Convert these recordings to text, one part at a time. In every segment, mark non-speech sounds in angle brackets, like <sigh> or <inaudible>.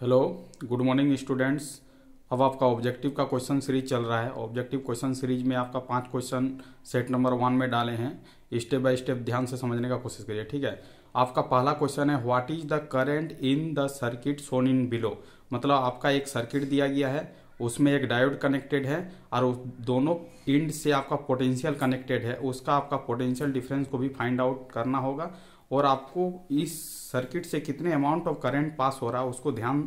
hello good morning students अब आपका objective का क्वेश्चन सीरीज चल रहा है ऑब्जेक्टिव क्वेश्चन सीरीज में आपका पांच क्वेश्चन सेट नंबर वन में डाले हैं स्टेप बाय स्टेप ध्यान से समझने का कोशिश करिए ठीक है आपका पहला क्वेश्चन है what is the current in the circuit shown in below मतलब आपका एक सर्किट दिया गया है उसमें एक डायोड कनेक्टेड है और दोनों इंड से आपका पोटेंशियल कनेक्टेड है उसका आपका पोटेंशियल डिफरेंस को भी फाइंड आउट करना होगा और आपको इस सर्किट से कितने अमाउंट ऑफ करंट पास हो रहा है उसको ध्यान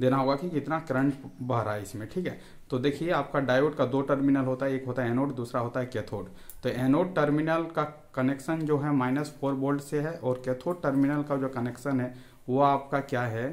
देना होगा कि कितना करंट बह रहा है इसमें ठीक है तो देखिए आपका डायोड का दो टर्मिनल होता है एक होता है एनोड दूसरा होता है कैथोड तो एनोड टर्मिनल का कनेक्शन जो है माइनस फोर वोल्ट से है और कैथोड टर्मिनल का जो कनेक्शन है वो आपका क्या है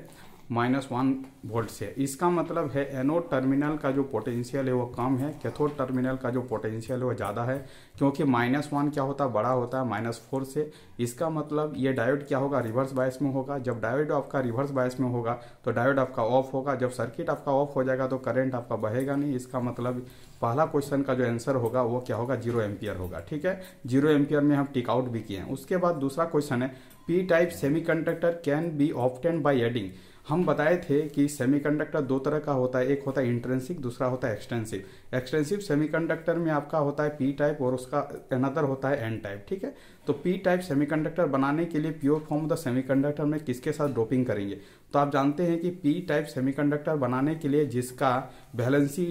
माइनस वन वोल्ट से इसका मतलब है एनोड टर्मिनल का जो पोटेंशियल है वो कम है कैथोड टर्मिनल का जो पोटेंशियल है वो ज़्यादा है क्योंकि माइनस वन क्या होता है बड़ा होता है माइनस फोर से इसका मतलब ये डायोड क्या होगा रिवर्स बायस में होगा जब डायोड आपका रिवर्स बायस में होगा तो डायोड आपका ऑफ होगा जब सर्किट आपका ऑफ हो जाएगा तो करेंट आपका बहेगा नहीं इसका मतलब पहला क्वेश्चन का जो आंसर होगा वो क्या होगा जीरो एम्पियर होगा ठीक है जीरो एम्पियर में हम टिकआउट भी किए हैं उसके बाद दूसरा क्वेश्चन है P type semi can be obtained by adding हम बताए थे कि सेमीकंडक्टर दो तरह का होता है एक होता है इंट्रेंसिक दूसरा होता है एक्सटेंसिव एक्सटेंसिव सेमीकंडक्टर में आपका होता है पी टाइप और उसका अनदर होता है एन टाइप ठीक है तो पी टाइप सेमीकंडक्टर बनाने के लिए pure form of the semiconductor में किसके साथ डोपिंग करेंगे तो आप जानते हैं कि पी टाइप सेमीकंडक्टर बनाने के लिए जिसका वैलेंसी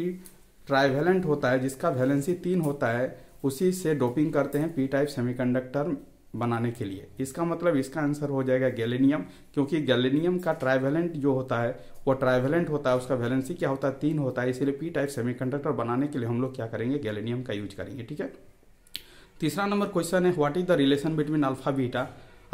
ट्राइवेलेंट होता है जिसका वैलेंसी तीन होता है उसी से डोपिंग करते हैं पी टाइप सेमीकंडक्टर बनाने के लिए इसका मतलब इसका आंसर हो जाएगा गैलेनियम क्योंकि गैलेनियम का ट्राइवेलेंट जो होता है वो ट्राइवेलेंट होता है उसका वैलेंसी क्या होता है तीन होता है इसीलिए पी टाइप सेमीकंडक्टर बनाने के लिए हम लोग क्या करेंगे गैलेनियम का यूज करेंगे ठीक है तीसरा नंबर क्वेश्चन है what is the relation between alpha beta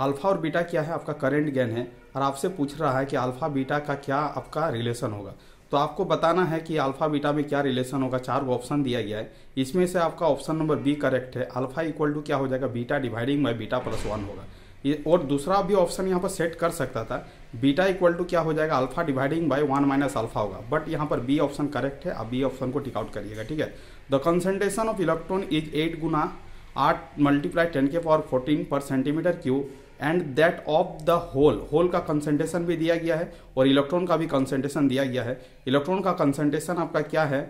alpha और बीटा क्या है आपका करेंट गेन है और आपसे पूछ रहा है कि अल्फा बीटा का क्या आपका रिलेशन होगा तो आपको बताना है कि अल्फा बीटा में क्या रिलेशन होगा चार ऑप्शन दिया गया है इसमें से आपका ऑप्शन नंबर बी करेक्ट है अल्फा इक्वल टू क्या हो जाएगा beta dividing by beta plus one होगा ये और दूसरा भी ऑप्शन यहाँ पर सेट कर सकता था बीटा इक्वल टू क्या हो जाएगा alpha dividing by one minus alpha होगा बट यहाँ पर बी ऑप्शन करेक्ट है आप बी ऑप्शन को टिकआउट करिएगा ठीक है the concentration of electron is eight गुना आठ मल्टीप्लाई टेन के पावर फोर्टीन पर centimeter cube and that of the hole hole का कंसेंट्रेशन भी दिया गया है और इलेक्ट्रॉन का भी कंसेंट्रेशन दिया गया है इलेक्ट्रॉन का कंसेंट्रेशन आपका क्या है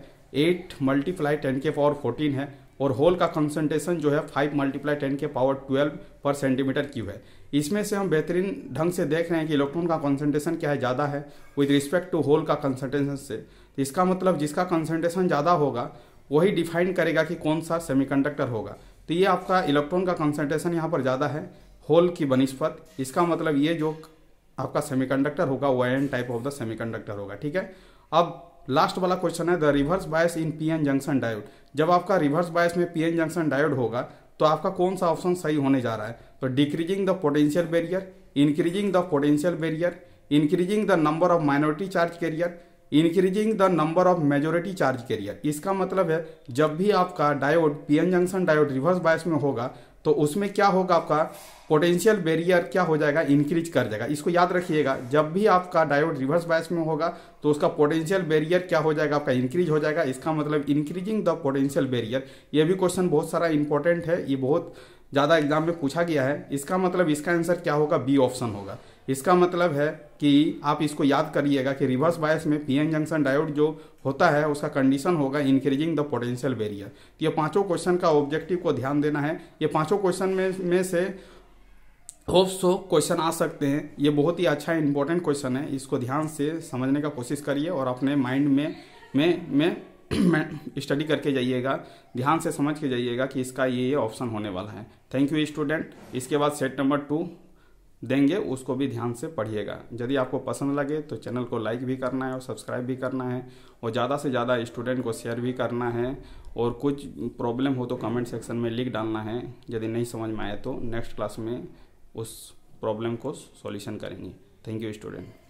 एट मल्टीप्लाई टेन के पावर फोर्टीन है और होल का कंसनट्रेशन जो है फाइव मल्टीप्लाई टेन के पावर ट्वेल्व पर सेंटीमीटर क्यूब है इसमें से हम बेहतरीन ढंग से देख रहे हैं कि इलेक्ट्रॉन का कंसनट्रेशन क्या है ज़्यादा है विद रिस्पेक्ट टू होल का कंसनट्रेशन से तो इसका मतलब जिसका कंसनट्रेशन ज़्यादा होगा वही डिफाइन करेगा कि कौन सा सेमीकंडक्टर होगा तो ये आपका इलेक्ट्रॉन का कंसेंट्रेशन यहाँ पर ज़्यादा है होल की बनिस्पत इसका मतलब ये जो आपका सेमीकंडक्टर होगा वो N type of the semiconductor होगा ठीक है अब लास्ट वाला क्वेश्चन है the reverse bias in PN junction diode जब आपका रिवर्स बायस में पीएन जंक्शन डायोड होगा तो आपका कौन सा ऑप्शन सही होने जा रहा है तो decreasing the potential barrier increasing the potential barrier increasing the number of minority charge carrier increasing the number of majority charge carrier इसका मतलब है जब भी आपका diode PN junction diode reverse bias में होगा तो उसमें क्या होगा आपका पोटेंशियल बैरियर क्या हो जाएगा इंक्रीज कर जाएगा इसको याद रखिएगा जब भी आपका डायोड रिवर्स बायस में होगा तो उसका पोटेंशियल बैरियर क्या हो जाएगा आपका इंक्रीज हो जाएगा इसका मतलब इंक्रीजिंग द पोटेंशियल बैरियर ये भी क्वेश्चन बहुत सारा इंपॉर्टेंट है ये बहुत ज़्यादा एग्जाम में पूछा गया है इसका मतलब इसका आंसर क्या होगा बी ऑप्शन होगा इसका मतलब है कि आप इसको याद करिएगा कि रिवर्स बायस में पीएन जंक्शन डायोड जो होता है उसका कंडीशन होगा इंक्रीजिंग द पोटेंशियल वेरियर तो ये पांचों क्वेश्चन का ऑब्जेक्टिव को ध्यान देना है ये पांचों क्वेश्चन में में से होप सो क्वेश्चन आ सकते हैं ये बहुत ही अच्छा इंपॉर्टेंट क्वेश्चन है इसको ध्यान से समझने का कोशिश करिए और अपने माइंड में में में स्टडी <clears throat> करके जाइएगा ध्यान से समझ के जाइएगा कि इसका ये ये ऑप्शन होने वाला है थैंक यू स्टूडेंट इसके बाद सेट नंबर टू देंगे उसको भी ध्यान से पढ़िएगा यदि आपको पसंद लगे तो चैनल को लाइक भी करना है और सब्सक्राइब भी करना है और ज़्यादा से ज़्यादा स्टूडेंट को शेयर भी करना है और कुछ प्रॉब्लम हो तो कमेंट सेक्शन में लिख डालना है यदि नहीं समझ में आए तो नेक्स्ट क्लास में उस प्रॉब्लम को सॉल्यूशन करेंगे थैंक यू स्टूडेंट